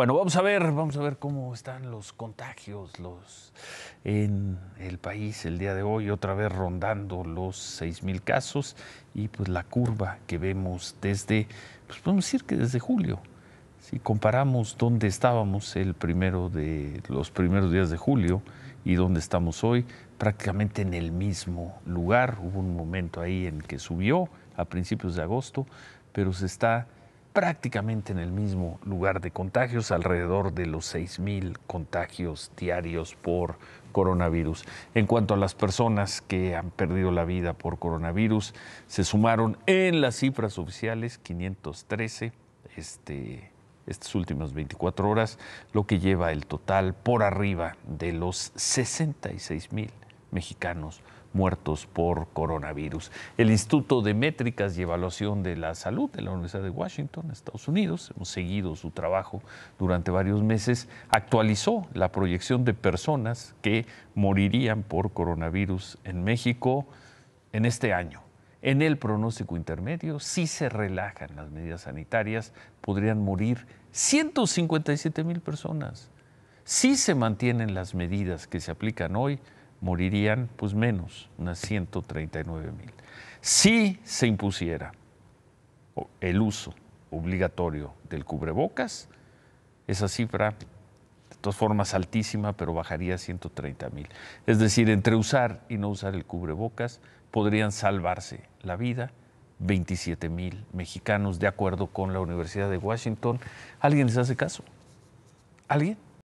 Bueno, vamos a ver, vamos a ver cómo están los contagios los, en el país el día de hoy, otra vez rondando los 6000 casos y pues la curva que vemos desde, pues podemos decir que desde julio. Si comparamos dónde estábamos el primero de los primeros días de julio y dónde estamos hoy, prácticamente en el mismo lugar. Hubo un momento ahí en que subió a principios de agosto, pero se está prácticamente en el mismo lugar de contagios, alrededor de los 6.000 contagios diarios por coronavirus. En cuanto a las personas que han perdido la vida por coronavirus, se sumaron en las cifras oficiales 513 este, estas últimas 24 horas, lo que lleva el total por arriba de los 66 mil mexicanos muertos por coronavirus. El Instituto de Métricas y Evaluación de la Salud de la Universidad de Washington, Estados Unidos, hemos seguido su trabajo durante varios meses, actualizó la proyección de personas que morirían por coronavirus en México en este año. En el pronóstico intermedio, si se relajan las medidas sanitarias, podrían morir 157 mil personas. Si se mantienen las medidas que se aplican hoy, morirían pues menos, unas 139 mil. Si se impusiera el uso obligatorio del cubrebocas, esa cifra, de todas formas altísima, pero bajaría a 130 mil. Es decir, entre usar y no usar el cubrebocas, podrían salvarse la vida 27 mil mexicanos, de acuerdo con la Universidad de Washington. ¿Alguien les hace caso? ¿Alguien?